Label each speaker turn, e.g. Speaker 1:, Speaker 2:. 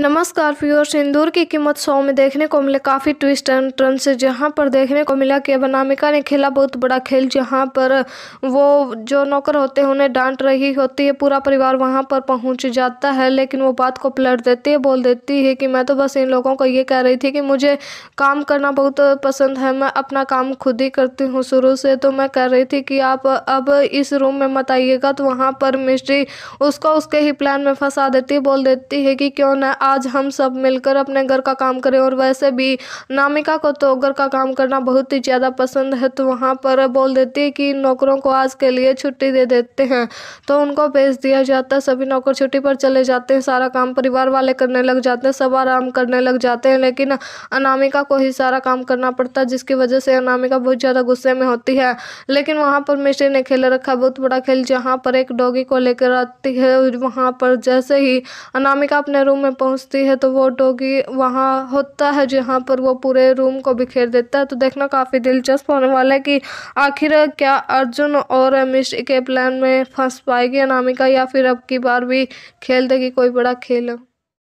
Speaker 1: नमस्कार फ्यूर सिंदूर की कीमत सौ में देखने को मिले काफ़ी ट्विस्ट एंड टर्न से जहाँ पर देखने को मिला कि अब अनामिका ने खेला बहुत बड़ा खेल जहाँ पर वो जो नौकर होते हैं उन्हें डांट रही होती है पूरा परिवार वहाँ पर पहुँच जाता है लेकिन वो बात को पलट देती है बोल देती है कि मैं तो बस इन लोगों को ये कह रही थी कि मुझे काम करना बहुत पसंद है मैं अपना काम खुद ही करती हूँ शुरू से तो मैं कह रही थी कि आप अब इस रूम में मत आइएगा तो वहाँ पर मिस्ट्री उसको उसके ही प्लान में फंसा देती है बोल देती है कि क्यों ना आज हम सब मिलकर अपने घर का काम करें और वैसे भी नामिका को तो घर का काम करना बहुत ही ज़्यादा पसंद है तो वहाँ पर बोल देती है कि नौकरों को आज के लिए छुट्टी दे देते हैं तो उनको भेज दिया जाता है सभी नौकर छुट्टी पर चले जाते हैं सारा काम परिवार वाले करने लग जाते हैं सब आराम करने लग जाते हैं लेकिन अनामिका को ही सारा काम करना पड़ता है जिसकी वजह से अनामिका बहुत ज़्यादा गुस्से में होती है लेकिन वहाँ पर मिश्री ने खेल रखा बहुत बड़ा खेल जहाँ पर एक डॉगी को लेकर आती है वहाँ पर जैसे ही अनामिका अपने रूम में पहुँच पहुंचती है तो वो डोगी वहाँ होता है जहाँ पर वो पूरे रूम को बिखेर देता है तो देखना काफ़ी दिलचस्प होने वाला है कि आखिर क्या अर्जुन और मिश्र के प्लान में फंस पाएगी अनामिका या फिर अब की बार भी खेल देगी कोई बड़ा खेल